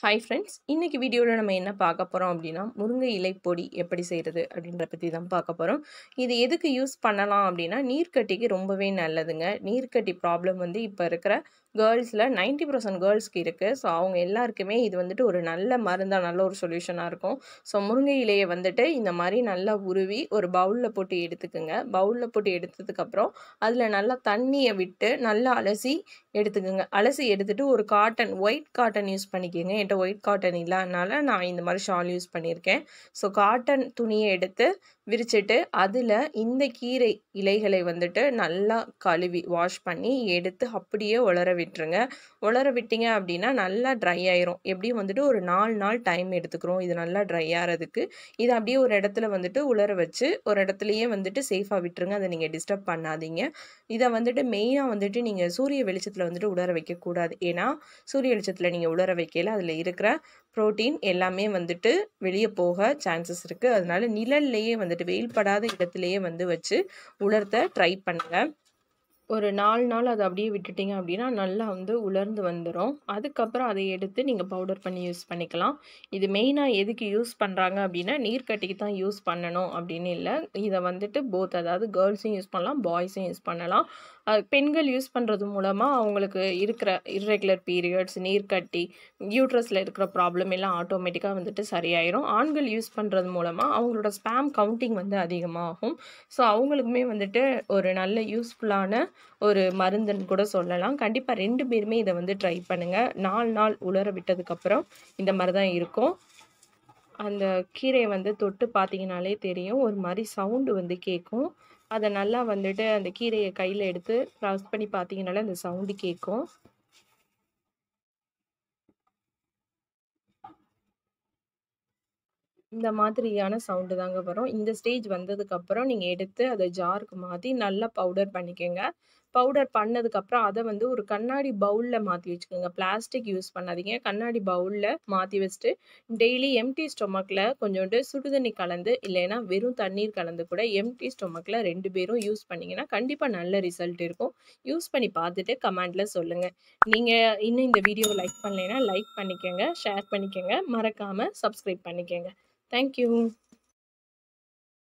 hi friends இன்றைக்கி வீடியோவில் நம்ம என்ன பார்க்க போகிறோம் அப்படின்னா முருங்கை இலை பொடி எப்படி செய்கிறது அப்படின்ற பற்றி தான் பார்க்க போகிறோம் இது எதுக்கு யூஸ் பண்ணலாம் அப்படின்னா நீர்க்கட்டிக்கு ரொம்பவே நல்லதுங்க நீர்க்கட்டி ப்ராப்ளம் வந்து இப்போ இருக்கிற கேர்ள்ஸில் நைன்ட்டி பர்சன்ட் கேர்ள்ஸ்க்கு இருக்குது ஸோ அவங்க எல்லாருக்குமே இது வந்துட்டு ஒரு நல்ல மருந்தாக நல்ல ஒரு சொல்யூஷனாக இருக்கும் ஸோ முருங்கை இலையை வந்துட்டு இந்த மாதிரி நல்லா உருவி ஒரு பவுலில் போட்டு எடுத்துக்குங்க பவுலில் போட்டு எடுத்ததுக்கப்புறம் அதில் நல்லா தண்ணியை விட்டு நல்லா அலசி எடுத்துக்கோங்க அலசி எடுத்துகிட்டு ஒரு காட்டன் ஒயிட் காட்டன் யூஸ் பண்ணிக்கோங்க என்கிட்ட ஒயிட் காட்டன் இல்லாதனால நான் இந்த மாதிரி ஷால் யூஸ் பண்ணியிருக்கேன் ஸோ காட்டன் துணியை எடுத்து விரிச்சிட்டு அதில் இந்த கீரை இலைகளை வந்துட்டு நல்லா கழுவி வாஷ் பண்ணி எடுத்து அப்படியே உலர விட்டுருங்க உலர விட்டீங்க அப்படின்னா நல்லா ட்ரை ஆயிரும் எப்படியும் வந்துட்டு ஒரு நாலு நாள் டைம் எடுத்துக்கிறோம் இது நல்லா ட்ரை ஆகிறதுக்கு இதை அப்படியே ஒரு இடத்துல வந்துட்டு உலர வச்சு ஒரு இடத்துலையே வந்துட்டு சேஃபாக விட்டுருங்க அதை நீங்கள் டிஸ்டர்ப் பண்ணாதீங்க இதை வந்துட்டு மெயினாக வந்துட்டு நீங்கள் சூரிய வெளிச்சத்தில் வெளிச்சத்தில் வந்துட்டு உலர வைக்கக்கூடாது ஏன்னா சூரிய வெளிச்சத்தில் நீங்கள் உலர வைக்கையில் அதில் இருக்கிற ப்ரோட்டீன் எல்லாமே வந்துட்டு வெளியே போக சான்சஸ் இருக்குது அதனால நிழல்லையே வந்துட்டு வெயில் படாத இடத்துலையே வந்து வச்சு உலர்த்த ட்ரை பண்ணுங்கள் ஒரு நாலு நாள் அதை அப்படியே விட்டுட்டிங்க அப்படின்னா நல்லா வந்து உலர்ந்து வந்துடும் அதுக்கப்புறம் அதை எடுத்து நீங்கள் பவுடர் பண்ணி யூஸ் பண்ணிக்கலாம் இது மெயினாக எதுக்கு யூஸ் பண்ணுறாங்க அப்படின்னா நீர்க்கட்டிக்கு தான் யூஸ் பண்ணணும் அப்படின்னு இல்லை இதை வந்துட்டு போத் அதாவது கேர்ள்ஸும் யூஸ் பண்ணலாம் பாய்ஸும் யூஸ் பண்ணலாம் பெண்கள் யூஸ் பண்ணுறது மூலமாக அவங்களுக்கு இருக்கிற இர்ரெகுலர் பீரியட்ஸ் நீர் கட்டி யூட்ரஸில் இருக்கிற ப்ராப்ளம் எல்லாம் ஆட்டோமேட்டிக்காக வந்துட்டு சரியாயிரும் ஆண்கள் யூஸ் பண்ணுறது மூலமாக அவங்களோட ஸ்பேம் கவுண்டிங் வந்து அதிகமாகும் ஸோ அவங்களுக்குமே வந்துட்டு ஒரு நல்ல யூஸ்ஃபுல்லான ஒரு மருந்துன்னு கூட சொல்லலாம் கண்டிப்பாக ரெண்டு பேருமே இதை வந்து ட்ரை பண்ணுங்கள் நாலு நாள் உலர விட்டதுக்கப்புறம் இந்த மாதிரி தான் இருக்கும் அந்த கீரையை வந்து தொட்டு பார்த்தீங்கனாலே தெரியும் ஒரு மாதிரி சவுண்டு வந்து கேட்கும் அதை நல்லா வந்துட்டு அந்த கீரையை கையில் எடுத்து க்ராஸ் பண்ணி பார்த்தீங்கனாலே அந்த சவுண்டு கேட்கும் இந்த மாதிரியான சவுண்டு தாங்க வரும் இந்த ஸ்டேஜ் வந்ததுக்கப்புறம் நீங்கள் எடுத்து அதை ஜாருக்கு மாற்றி நல்லா பவுடர் பண்ணிக்கோங்க பவுடர் பண்ணதுக்கப்புறம் அதை வந்து ஒரு கண்ணாடி பவுலில் மாற்றி வச்சுக்கோங்க பிளாஸ்டிக் யூஸ் பண்ணாதீங்க கண்ணாடி பவுலில் மாற்றி வச்சுட்டு டெய்லி எம்டி ஸ்டொமக்கில் கொஞ்சோண்டு சுடுதண்ணி கலந்து இல்லைன்னா வெறும் தண்ணீர் கலந்து கூட எம்டி ஸ்டொமக்கில் ரெண்டு பேரும் யூஸ் பண்ணிங்கன்னா கண்டிப்பாக நல்ல ரிசல்ட் இருக்கும் யூஸ் பண்ணி பார்த்துட்டு கமெண்டில் சொல்லுங்கள் நீங்கள் இன்னும் இந்த வீடியோ லைக் பண்ணலைன்னா லைக் பண்ணிக்கோங்க ஷேர் பண்ணிக்கோங்க மறக்காமல் சப்ஸ்கிரைப் பண்ணிக்கோங்க தேங்க்யூ